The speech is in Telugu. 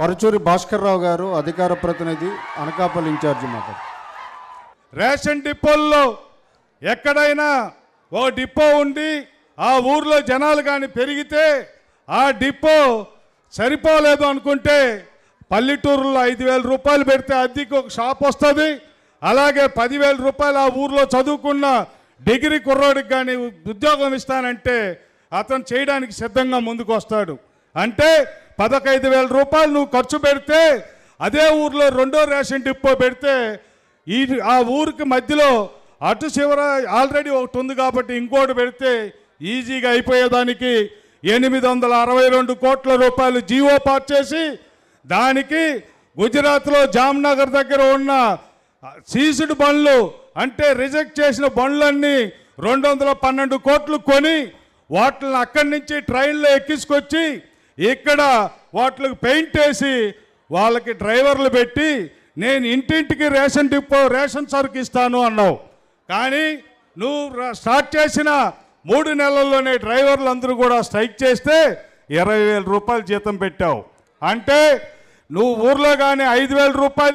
పరుచూరి భాస్కర్రావు గారు అధికార ప్రతినిధి అనకాపల్లి ఇన్ఛార్జి మాట్లాడు రేషన్ డిపోల్లో ఎక్కడైనా ఓ డిపో ఉండి ఆ ఊర్లో జనాలు కానీ పెరిగితే ఆ డిపో సరిపోలేదు అనుకుంటే పల్లెటూరులో ఐదు వేల రూపాయలు పెడితే అద్దెకి ఒక షాప్ వస్తుంది అలాగే పదివేల రూపాయలు ఆ ఊర్లో చదువుకున్న డిగ్రీ కుర్రాడికి కానీ ఉద్యోగం ఇస్తానంటే అతను చేయడానికి సిద్ధంగా ముందుకు వస్తాడు అంటే పదకైదు వేల రూపాయలు నువ్వు ఖర్చు పెడితే అదే ఊర్లో రెండో రేషన్ డిపో పెడితే ఈ ఆ ఊరికి మధ్యలో అటు చివర ఆల్రెడీ ఒకటి ఉంది కాబట్టి ఇంకోటి పెడితే ఈజీగా అయిపోయేదానికి ఎనిమిది వందల అరవై రెండు కోట్ల రూపాయలు జీవో పాస్ చేసి దానికి గుజరాత్లో జామ్నగర్ దగ్గర ఉన్న సీజుడ్ బండ్లు అంటే రిజెక్ట్ చేసిన బండ్లన్నీ రెండు వందల పన్నెండు కోట్లు కొని వాటిని అక్కడి నుంచి ట్రైన్లో ఎక్కించుకొచ్చి ఇక్కడ వాటికి పెయింట్ వేసి వాళ్ళకి డ్రైవర్లు పెట్టి నేను ఇంటింటికి రేషన్ డిపో రేషన్ సరుకు ఇస్తాను అన్నావు కానీ నువ్వు స్టార్ట్ చేసిన మూడు నెలల్లోనే డ్రైవర్లు అందరూ కూడా స్ట్రైక్ చేస్తే ఇరవై వేల రూపాయలు జీతం పెట్టావు అంటే నువ్వు ఊర్లో కానీ ఐదు వేల రూపాయలు